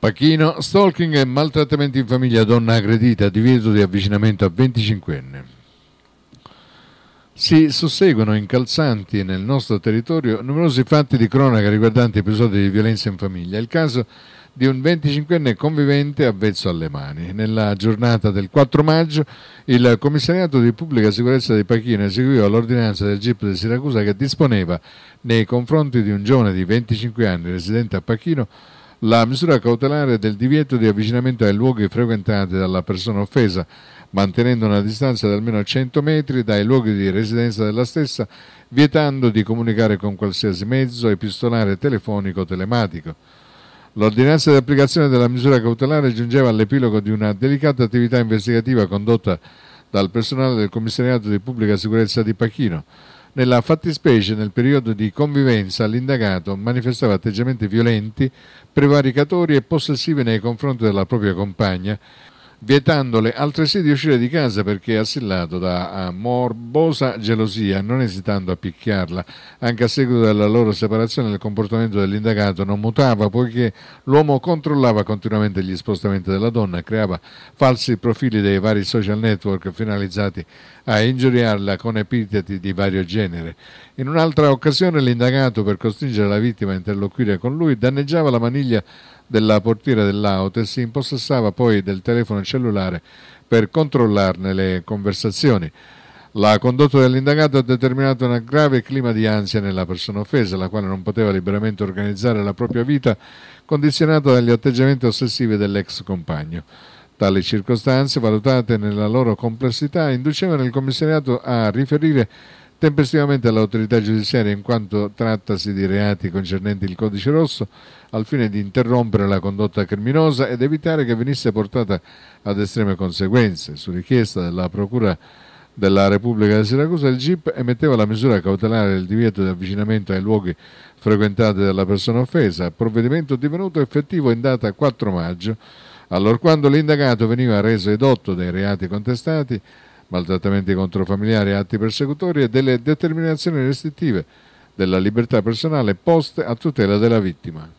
Pachino, stalking e maltrattamenti in famiglia, donna aggredita, divieto di avvicinamento a 25enne. Si susseguono incalzanti nel nostro territorio numerosi fatti di cronaca riguardanti episodi di violenza in famiglia. Il caso di un 25enne convivente avvezzo alle mani. Nella giornata del 4 maggio il commissariato di pubblica sicurezza di Pachino eseguiva l'ordinanza del GIP di Siracusa che disponeva nei confronti di un giovane di 25 anni residente a Pachino la misura cautelare del divieto di avvicinamento ai luoghi frequentati dalla persona offesa, mantenendo una distanza di almeno 100 metri dai luoghi di residenza della stessa, vietando di comunicare con qualsiasi mezzo epistolare, telefonico o telematico. L'ordinanza di applicazione della misura cautelare giungeva all'epilogo di una delicata attività investigativa condotta dal personale del commissariato di pubblica sicurezza di Pachino, nella fattispecie, nel periodo di convivenza, l'indagato manifestava atteggiamenti violenti, prevaricatori e possessivi nei confronti della propria compagna, vietandole altresì di uscire di casa perché assillato da eh, morbosa gelosia, non esitando a picchiarla. Anche a seguito della loro separazione il comportamento dell'indagato non mutava poiché l'uomo controllava continuamente gli spostamenti della donna, creava falsi profili dei vari social network finalizzati a ingiuriarla con epiteti di vario genere. In un'altra occasione l'indagato per costringere la vittima a interloquire con lui danneggiava la maniglia della portiera dell'auto e si impossessava poi del telefono cellulare per controllarne le conversazioni. La condotta dell'indagato ha determinato un grave clima di ansia nella persona offesa, la quale non poteva liberamente organizzare la propria vita, condizionata dagli atteggiamenti ossessivi dell'ex compagno. Tali circostanze, valutate nella loro complessità, inducevano il commissariato a riferire tempestivamente all'autorità giudiziaria in quanto trattasi di reati concernenti il codice rosso al fine di interrompere la condotta criminosa ed evitare che venisse portata ad estreme conseguenze. Su richiesta della Procura della Repubblica di Siracusa, il GIP emetteva la misura cautelare del divieto di avvicinamento ai luoghi frequentati dalla persona offesa, provvedimento divenuto effettivo in data 4 maggio, allorquando l'indagato veniva reso edotto dei reati contestati maltrattamenti contro familiari e atti persecutori e delle determinazioni restrittive della libertà personale poste a tutela della vittima.